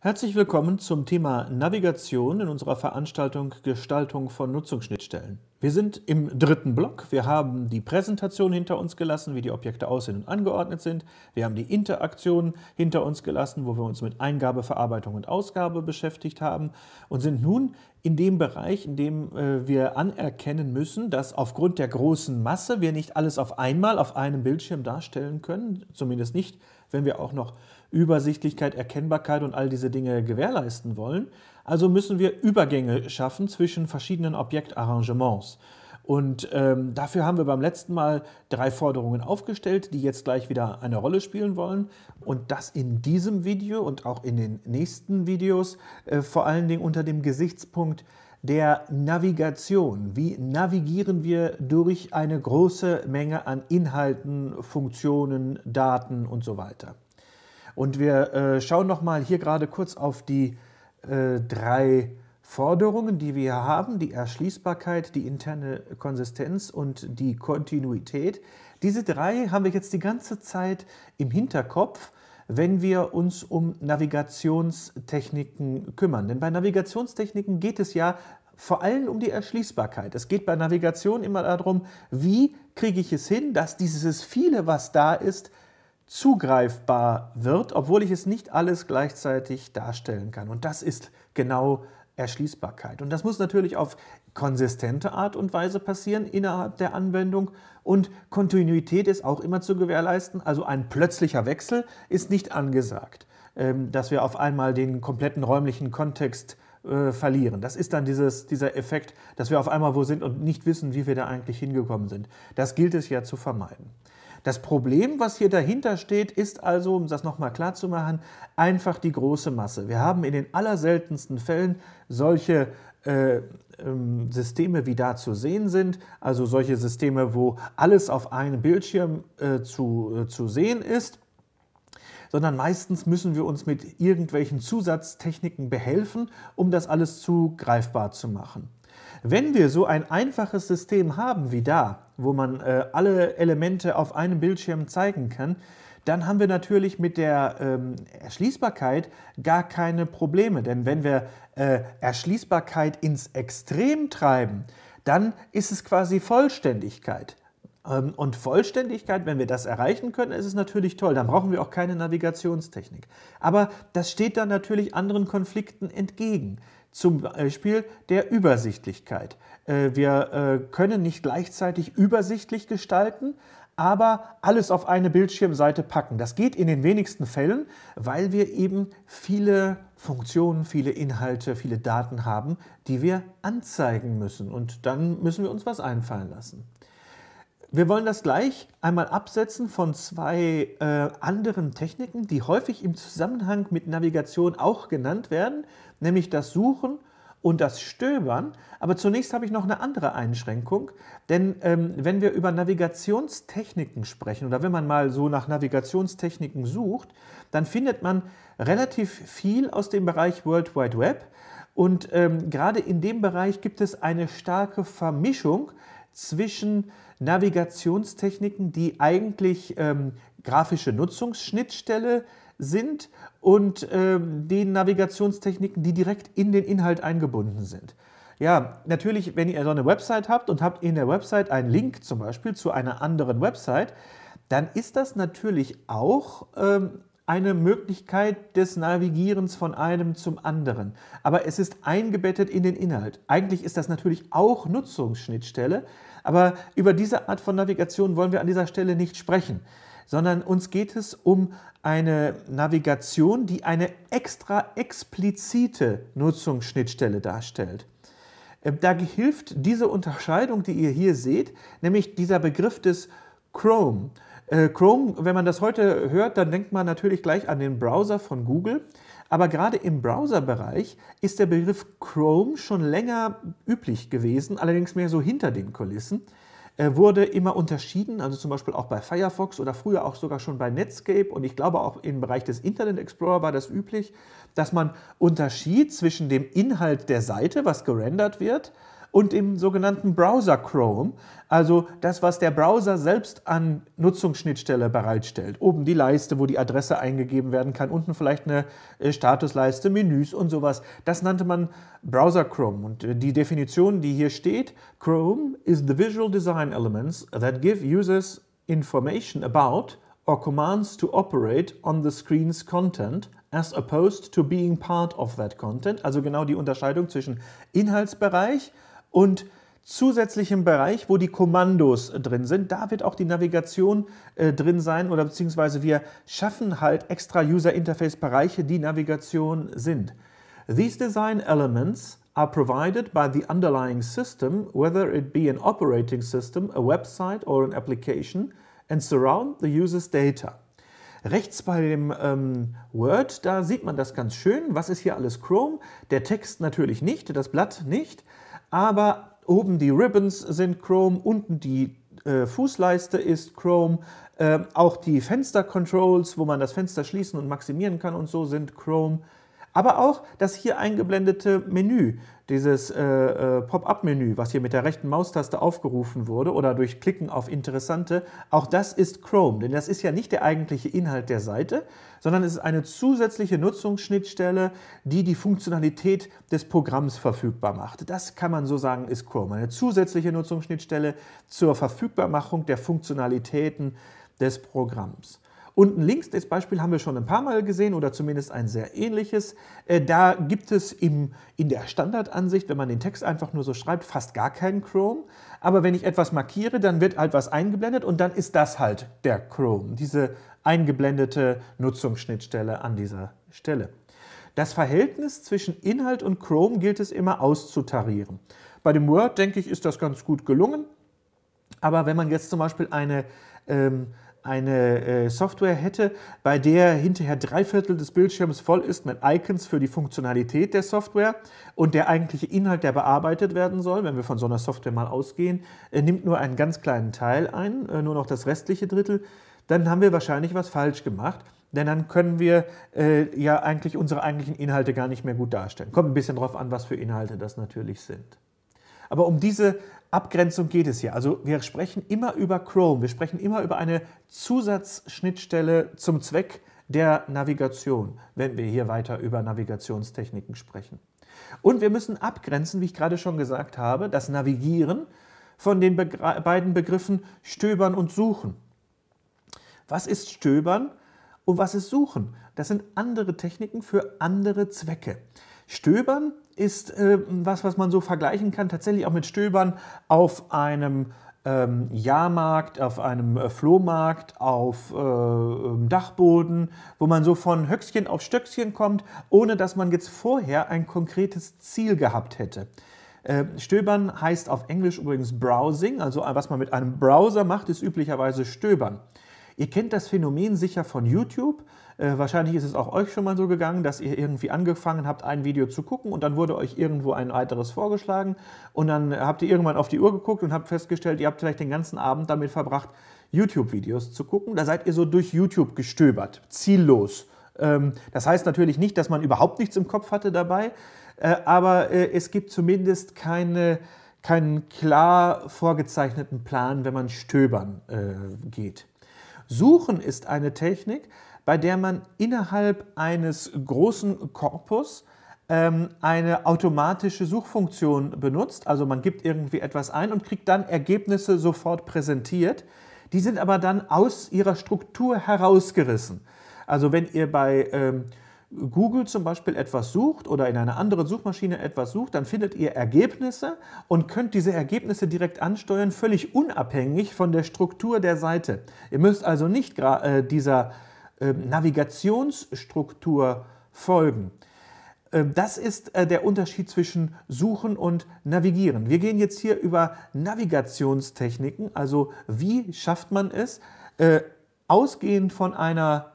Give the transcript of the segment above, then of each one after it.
Herzlich willkommen zum Thema Navigation in unserer Veranstaltung Gestaltung von Nutzungsschnittstellen. Wir sind im dritten Block. Wir haben die Präsentation hinter uns gelassen, wie die Objekte aussehen und angeordnet sind. Wir haben die Interaktion hinter uns gelassen, wo wir uns mit Eingabe, Verarbeitung und Ausgabe beschäftigt haben und sind nun in dem Bereich, in dem äh, wir anerkennen müssen, dass aufgrund der großen Masse wir nicht alles auf einmal auf einem Bildschirm darstellen können, zumindest nicht, wenn wir auch noch Übersichtlichkeit, Erkennbarkeit und all diese Dinge gewährleisten wollen. Also müssen wir Übergänge schaffen zwischen verschiedenen Objektarrangements. Und ähm, dafür haben wir beim letzten Mal drei Forderungen aufgestellt, die jetzt gleich wieder eine Rolle spielen wollen. Und das in diesem Video und auch in den nächsten Videos, äh, vor allen Dingen unter dem Gesichtspunkt der Navigation. Wie navigieren wir durch eine große Menge an Inhalten, Funktionen, Daten und so weiter? Und wir äh, schauen nochmal hier gerade kurz auf die äh, drei Forderungen, die wir haben, die Erschließbarkeit, die interne Konsistenz und die Kontinuität. Diese drei haben wir jetzt die ganze Zeit im Hinterkopf, wenn wir uns um Navigationstechniken kümmern. Denn bei Navigationstechniken geht es ja vor allem um die Erschließbarkeit. Es geht bei Navigation immer darum, wie kriege ich es hin, dass dieses viele, was da ist, zugreifbar wird, obwohl ich es nicht alles gleichzeitig darstellen kann. Und das ist genau Erschließbarkeit. Und das muss natürlich auf konsistente Art und Weise passieren innerhalb der Anwendung. Und Kontinuität ist auch immer zu gewährleisten. Also ein plötzlicher Wechsel ist nicht angesagt, ähm, dass wir auf einmal den kompletten räumlichen Kontext äh, verlieren. Das ist dann dieses, dieser Effekt, dass wir auf einmal wo sind und nicht wissen, wie wir da eigentlich hingekommen sind. Das gilt es ja zu vermeiden. Das Problem, was hier dahinter steht, ist also, um das nochmal klar zu machen, einfach die große Masse. Wir haben in den allerseltensten Fällen solche äh, ähm, Systeme, wie da zu sehen sind, also solche Systeme, wo alles auf einem Bildschirm äh, zu, äh, zu sehen ist sondern meistens müssen wir uns mit irgendwelchen Zusatztechniken behelfen, um das alles zugreifbar zu machen. Wenn wir so ein einfaches System haben wie da, wo man äh, alle Elemente auf einem Bildschirm zeigen kann, dann haben wir natürlich mit der ähm, Erschließbarkeit gar keine Probleme. Denn wenn wir äh, Erschließbarkeit ins Extrem treiben, dann ist es quasi Vollständigkeit. Ähm, und Vollständigkeit, wenn wir das erreichen können, ist es natürlich toll. Dann brauchen wir auch keine Navigationstechnik. Aber das steht dann natürlich anderen Konflikten entgegen zum Beispiel der Übersichtlichkeit. Äh, wir äh, können nicht gleichzeitig übersichtlich gestalten, aber alles auf eine Bildschirmseite packen. Das geht in den wenigsten Fällen, weil wir eben viele Funktionen, viele Inhalte, viele Daten haben, die wir anzeigen müssen. Und dann müssen wir uns was einfallen lassen. Wir wollen das gleich einmal absetzen von zwei äh, anderen Techniken, die häufig im Zusammenhang mit Navigation auch genannt werden, nämlich das Suchen und das Stöbern. Aber zunächst habe ich noch eine andere Einschränkung, denn ähm, wenn wir über Navigationstechniken sprechen oder wenn man mal so nach Navigationstechniken sucht, dann findet man relativ viel aus dem Bereich World Wide Web. Und ähm, gerade in dem Bereich gibt es eine starke Vermischung zwischen Navigationstechniken, die eigentlich ähm, grafische Nutzungsschnittstelle sind und ähm, den Navigationstechniken, die direkt in den Inhalt eingebunden sind. Ja, natürlich, wenn ihr so eine Website habt und habt in der Website einen Link zum Beispiel zu einer anderen Website, dann ist das natürlich auch ähm, eine Möglichkeit des Navigierens von einem zum anderen. Aber es ist eingebettet in den Inhalt. Eigentlich ist das natürlich auch Nutzungsschnittstelle, aber über diese Art von Navigation wollen wir an dieser Stelle nicht sprechen, sondern uns geht es um eine Navigation, die eine extra explizite Nutzungsschnittstelle darstellt. Ähm, da hilft diese Unterscheidung, die ihr hier seht, nämlich dieser Begriff des Chrome. Äh, Chrome, wenn man das heute hört, dann denkt man natürlich gleich an den Browser von Google. Aber gerade im Browserbereich ist der Begriff Chrome schon länger üblich gewesen, allerdings mehr so hinter den Kulissen. Er wurde immer unterschieden, also zum Beispiel auch bei Firefox oder früher auch sogar schon bei Netscape und ich glaube auch im Bereich des Internet Explorer war das üblich, dass man unterschied zwischen dem Inhalt der Seite, was gerendert wird, und im sogenannten Browser Chrome, also das, was der Browser selbst an Nutzungsschnittstelle bereitstellt. Oben die Leiste, wo die Adresse eingegeben werden kann, unten vielleicht eine äh, Statusleiste, Menüs und sowas. Das nannte man Browser Chrome. Und äh, die Definition, die hier steht, Chrome is the visual design elements that give users information about or commands to operate on the screen's content as opposed to being part of that content. Also genau die Unterscheidung zwischen Inhaltsbereich und zusätzlichem Bereich, wo die Kommandos äh, drin sind. Da wird auch die Navigation äh, drin sein oder beziehungsweise wir schaffen halt extra User Interface Bereiche, die Navigation sind. These design elements are provided by the underlying system, whether it be an operating system, a website or an application, and surround the user's data. Rechts bei dem ähm, Word, da sieht man das ganz schön. Was ist hier alles Chrome? Der Text natürlich nicht, das Blatt nicht aber oben die Ribbons sind Chrome, unten die äh, Fußleiste ist Chrome, äh, auch die Fenster-Controls, wo man das Fenster schließen und maximieren kann und so sind Chrome. Aber auch das hier eingeblendete Menü, dieses äh, äh, Pop-up-Menü, was hier mit der rechten Maustaste aufgerufen wurde oder durch Klicken auf Interessante, auch das ist Chrome. Denn das ist ja nicht der eigentliche Inhalt der Seite, sondern es ist eine zusätzliche Nutzungsschnittstelle, die die Funktionalität des Programms verfügbar macht. Das kann man so sagen, ist Chrome. Eine zusätzliche Nutzungsschnittstelle zur Verfügbarmachung der Funktionalitäten des Programms. Unten links, das Beispiel haben wir schon ein paar Mal gesehen oder zumindest ein sehr ähnliches. Äh, da gibt es im, in der Standardansicht, wenn man den Text einfach nur so schreibt, fast gar keinen Chrome. Aber wenn ich etwas markiere, dann wird halt was eingeblendet und dann ist das halt der Chrome, diese eingeblendete Nutzungsschnittstelle an dieser Stelle. Das Verhältnis zwischen Inhalt und Chrome gilt es immer auszutarieren. Bei dem Word, denke ich, ist das ganz gut gelungen. Aber wenn man jetzt zum Beispiel eine, ähm, eine äh, Software hätte, bei der hinterher drei Viertel des Bildschirms voll ist mit Icons für die Funktionalität der Software und der eigentliche Inhalt, der bearbeitet werden soll, wenn wir von so einer Software mal ausgehen, äh, nimmt nur einen ganz kleinen Teil ein, äh, nur noch das restliche Drittel, dann haben wir wahrscheinlich was falsch gemacht. Denn dann können wir äh, ja eigentlich unsere eigentlichen Inhalte gar nicht mehr gut darstellen. Kommt ein bisschen drauf an, was für Inhalte das natürlich sind. Aber um diese Abgrenzung geht es hier. Also wir sprechen immer über Chrome, wir sprechen immer über eine Zusatzschnittstelle zum Zweck der Navigation, wenn wir hier weiter über Navigationstechniken sprechen. Und wir müssen abgrenzen, wie ich gerade schon gesagt habe, das Navigieren von den Begr beiden Begriffen Stöbern und Suchen. Was ist Stöbern und was ist Suchen? Das sind andere Techniken für andere Zwecke. Stöbern ist äh, was, was man so vergleichen kann, tatsächlich auch mit Stöbern auf einem ähm, Jahrmarkt, auf einem äh, Flohmarkt, auf äh, ähm, Dachboden, wo man so von Höchstchen auf Stöckchen kommt, ohne dass man jetzt vorher ein konkretes Ziel gehabt hätte. Äh, stöbern heißt auf Englisch übrigens Browsing, also äh, was man mit einem Browser macht, ist üblicherweise Stöbern. Ihr kennt das Phänomen sicher von YouTube. Äh, wahrscheinlich ist es auch euch schon mal so gegangen, dass ihr irgendwie angefangen habt, ein Video zu gucken und dann wurde euch irgendwo ein weiteres vorgeschlagen und dann habt ihr irgendwann auf die Uhr geguckt und habt festgestellt, ihr habt vielleicht den ganzen Abend damit verbracht, YouTube-Videos zu gucken. Da seid ihr so durch YouTube gestöbert, ziellos. Ähm, das heißt natürlich nicht, dass man überhaupt nichts im Kopf hatte dabei, äh, aber äh, es gibt zumindest keine keinen klar vorgezeichneten Plan, wenn man stöbern geht. Suchen ist eine Technik, bei der man innerhalb eines großen Korpus ähm, eine automatische Suchfunktion benutzt. Also man gibt irgendwie etwas ein und kriegt dann Ergebnisse sofort präsentiert. Die sind aber dann aus ihrer Struktur herausgerissen. Also wenn ihr bei ähm, Google zum Beispiel etwas sucht oder in einer anderen Suchmaschine etwas sucht, dann findet ihr Ergebnisse und könnt diese Ergebnisse direkt ansteuern, völlig unabhängig von der Struktur der Seite. Ihr müsst also nicht äh, dieser ähm, Navigationsstruktur folgen. Ähm, das ist äh, der Unterschied zwischen Suchen und Navigieren. Wir gehen jetzt hier über Navigationstechniken, also wie schafft man es, äh, ausgehend von einer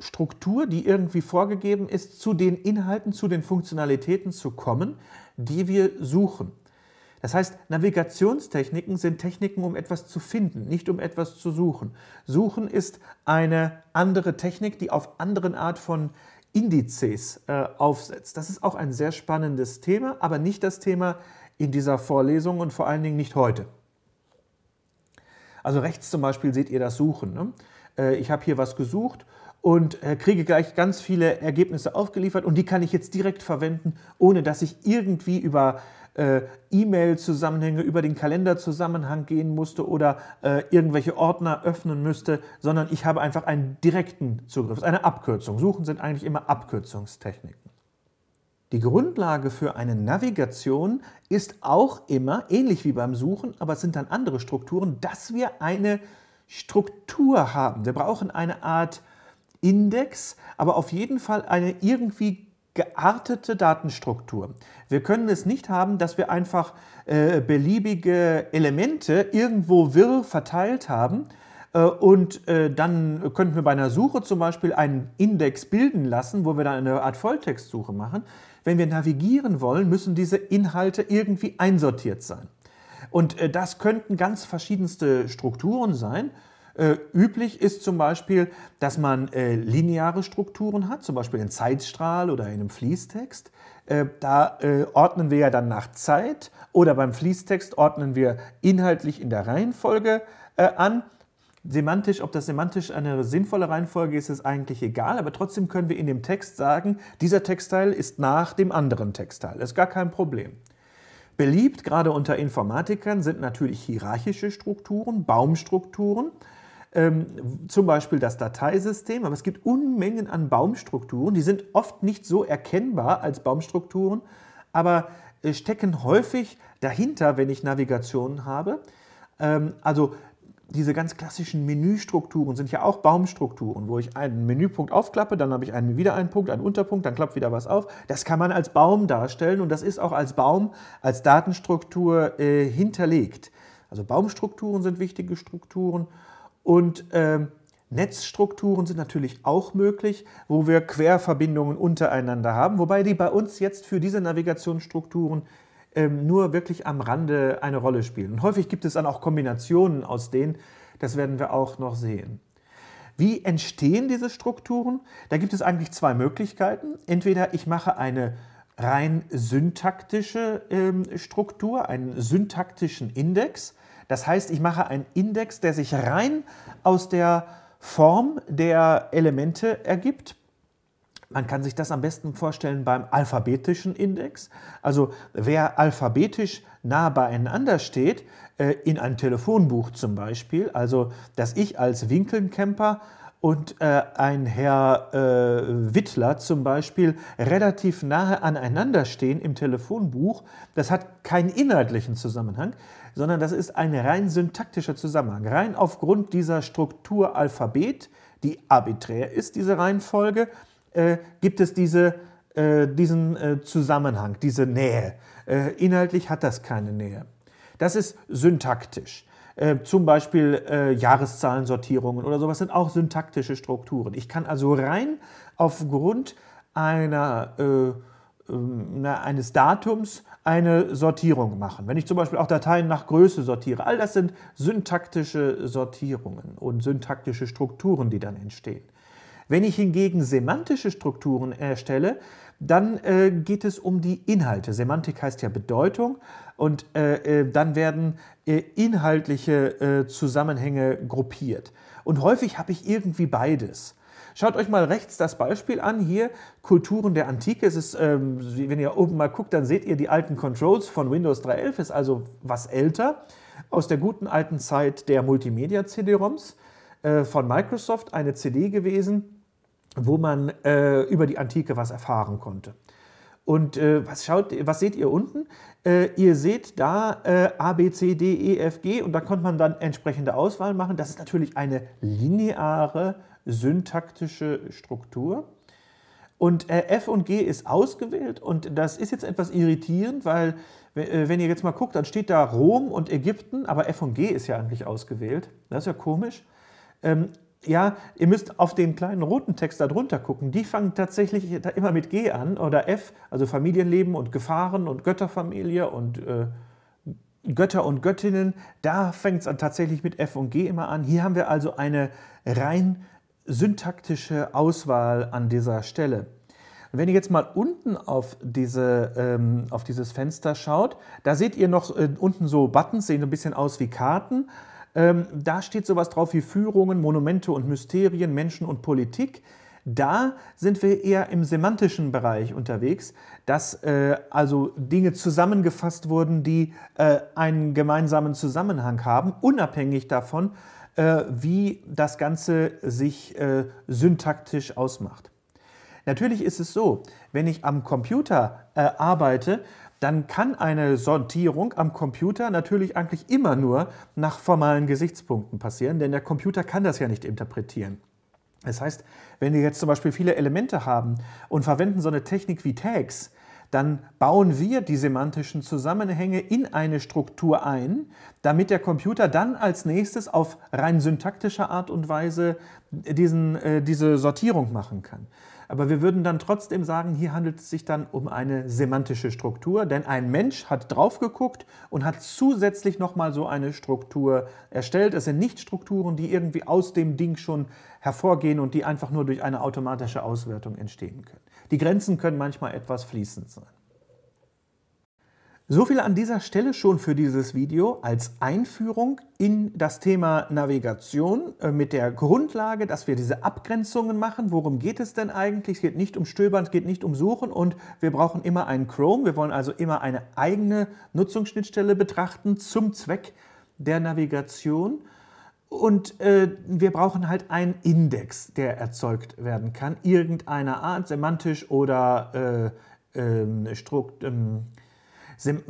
Struktur, die irgendwie vorgegeben ist, zu den Inhalten, zu den Funktionalitäten zu kommen, die wir suchen. Das heißt, Navigationstechniken sind Techniken, um etwas zu finden, nicht um etwas zu suchen. Suchen ist eine andere Technik, die auf anderen Art von Indizes äh, aufsetzt. Das ist auch ein sehr spannendes Thema, aber nicht das Thema in dieser Vorlesung und vor allen Dingen nicht heute. Also rechts zum Beispiel seht ihr das Suchen. Ne? Äh, ich habe hier was gesucht und äh, kriege gleich ganz viele Ergebnisse aufgeliefert und die kann ich jetzt direkt verwenden, ohne dass ich irgendwie über äh, E-Mail-Zusammenhänge über den Kalenderzusammenhang gehen musste oder äh, irgendwelche Ordner öffnen müsste, sondern ich habe einfach einen direkten Zugriff. eine Abkürzung. Suchen sind eigentlich immer Abkürzungstechniken. Die Grundlage für eine Navigation ist auch immer, ähnlich wie beim Suchen, aber es sind dann andere Strukturen, dass wir eine Struktur haben. Wir brauchen eine Art Index, aber auf jeden Fall eine irgendwie geartete Datenstruktur. Wir können es nicht haben, dass wir einfach äh, beliebige Elemente irgendwo wirr verteilt haben äh, und äh, dann könnten wir bei einer Suche zum Beispiel einen Index bilden lassen, wo wir dann eine Art Volltextsuche machen. Wenn wir navigieren wollen, müssen diese Inhalte irgendwie einsortiert sein. Und äh, das könnten ganz verschiedenste Strukturen sein äh, üblich ist zum Beispiel, dass man äh, lineare Strukturen hat, zum Beispiel in Zeitstrahl oder in einem Fließtext. Äh, da äh, ordnen wir ja dann nach Zeit oder beim Fließtext ordnen wir inhaltlich in der Reihenfolge äh, an. Semantisch, ob das semantisch eine sinnvolle Reihenfolge ist, ist eigentlich egal, aber trotzdem können wir in dem Text sagen, dieser Textteil ist nach dem anderen Textteil. Das ist gar kein Problem. Beliebt, gerade unter Informatikern, sind natürlich hierarchische Strukturen, Baumstrukturen ähm, zum Beispiel das Dateisystem, aber es gibt Unmengen an Baumstrukturen, die sind oft nicht so erkennbar als Baumstrukturen, aber äh, stecken häufig dahinter, wenn ich Navigation habe. Ähm, also diese ganz klassischen Menüstrukturen sind ja auch Baumstrukturen, wo ich einen Menüpunkt aufklappe, dann habe ich einen, wieder einen Punkt, einen Unterpunkt, dann klappt wieder was auf. Das kann man als Baum darstellen und das ist auch als Baum, als Datenstruktur äh, hinterlegt. Also Baumstrukturen sind wichtige Strukturen und ähm, Netzstrukturen sind natürlich auch möglich, wo wir Querverbindungen untereinander haben, wobei die bei uns jetzt für diese Navigationsstrukturen ähm, nur wirklich am Rande eine Rolle spielen. Und häufig gibt es dann auch Kombinationen aus denen, das werden wir auch noch sehen. Wie entstehen diese Strukturen? Da gibt es eigentlich zwei Möglichkeiten. Entweder ich mache eine rein syntaktische ähm, Struktur, einen syntaktischen Index, das heißt, ich mache einen Index, der sich rein aus der Form der Elemente ergibt. Man kann sich das am besten vorstellen beim alphabetischen Index. Also wer alphabetisch nah beieinander steht, äh, in einem Telefonbuch zum Beispiel, also dass ich als Winkelnkemper äh, und äh, ein Herr äh, Wittler zum Beispiel relativ nahe aneinander stehen im Telefonbuch. Das hat keinen inhaltlichen Zusammenhang, sondern das ist ein rein syntaktischer Zusammenhang. Rein aufgrund dieser Struktur Alphabet, die arbiträr ist, diese Reihenfolge, äh, gibt es diese, äh, diesen äh, Zusammenhang, diese Nähe. Äh, inhaltlich hat das keine Nähe. Das ist syntaktisch. Äh, zum Beispiel äh, Jahreszahlensortierungen oder sowas sind auch syntaktische Strukturen. Ich kann also rein aufgrund einer, äh, ähm, na, eines Datums eine Sortierung machen. Wenn ich zum Beispiel auch Dateien nach Größe sortiere, all das sind syntaktische Sortierungen und syntaktische Strukturen, die dann entstehen. Wenn ich hingegen semantische Strukturen erstelle, dann äh, geht es um die Inhalte. Semantik heißt ja Bedeutung. Und äh, äh dann werden äh, inhaltliche äh, Zusammenhänge gruppiert. Und häufig habe ich irgendwie beides. Schaut euch mal rechts das Beispiel an, hier Kulturen der Antike. Es ist, ähm, wenn ihr oben mal guckt, dann seht ihr die alten Controls von Windows 3.11, ist also was älter, aus der guten alten Zeit der Multimedia-CD-ROMs äh, von Microsoft, eine CD gewesen, wo man äh, über die Antike was erfahren konnte. Und äh, was, schaut, was seht ihr unten? Äh, ihr seht da äh, A, B, C, D, E, F, G und da konnte man dann entsprechende Auswahl machen. Das ist natürlich eine lineare syntaktische Struktur. Und äh, F und G ist ausgewählt und das ist jetzt etwas irritierend, weil äh, wenn ihr jetzt mal guckt, dann steht da Rom und Ägypten, aber F und G ist ja eigentlich ausgewählt. Das ist ja komisch. Ähm, ja, ihr müsst auf den kleinen roten Text da drunter gucken. Die fangen tatsächlich da immer mit G an oder F, also Familienleben und Gefahren und Götterfamilie und äh, Götter und Göttinnen. Da fängt es tatsächlich mit F und G immer an. Hier haben wir also eine rein syntaktische Auswahl an dieser Stelle. wenn ihr jetzt mal unten auf, diese, ähm, auf dieses Fenster schaut, da seht ihr noch äh, unten so Buttons, sehen ein bisschen aus wie Karten. Ähm, da steht sowas drauf wie Führungen, Monumente und Mysterien, Menschen und Politik. Da sind wir eher im semantischen Bereich unterwegs, dass äh, also Dinge zusammengefasst wurden, die äh, einen gemeinsamen Zusammenhang haben, unabhängig davon, äh, wie das Ganze sich äh, syntaktisch ausmacht. Natürlich ist es so, wenn ich am Computer äh, arbeite, dann kann eine Sortierung am Computer natürlich eigentlich immer nur nach formalen Gesichtspunkten passieren, denn der Computer kann das ja nicht interpretieren. Das heißt, wenn wir jetzt zum Beispiel viele Elemente haben und verwenden so eine Technik wie Tags, dann bauen wir die semantischen Zusammenhänge in eine Struktur ein, damit der Computer dann als nächstes auf rein syntaktischer Art und Weise diesen, äh, diese Sortierung machen kann. Aber wir würden dann trotzdem sagen, hier handelt es sich dann um eine semantische Struktur, denn ein Mensch hat drauf geguckt und hat zusätzlich nochmal so eine Struktur erstellt. Es sind nicht Strukturen, die irgendwie aus dem Ding schon hervorgehen und die einfach nur durch eine automatische Auswertung entstehen können. Die Grenzen können manchmal etwas fließend sein. So viel an dieser Stelle schon für dieses Video als Einführung in das Thema Navigation äh, mit der Grundlage, dass wir diese Abgrenzungen machen. Worum geht es denn eigentlich? Es geht nicht um Stöbern, es geht nicht um Suchen und wir brauchen immer einen Chrome. Wir wollen also immer eine eigene Nutzungsschnittstelle betrachten zum Zweck der Navigation. Und äh, wir brauchen halt einen Index, der erzeugt werden kann, irgendeiner Art, semantisch oder äh, ähm, Strukt, ähm sem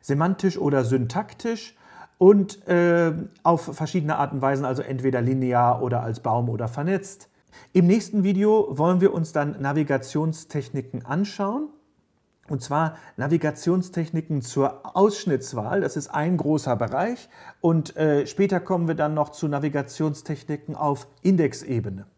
semantisch oder syntaktisch und äh, auf verschiedene Arten und Weisen, also entweder linear oder als Baum oder vernetzt. Im nächsten Video wollen wir uns dann Navigationstechniken anschauen. Und zwar Navigationstechniken zur Ausschnittswahl. Das ist ein großer Bereich. Und äh, später kommen wir dann noch zu Navigationstechniken auf Indexebene.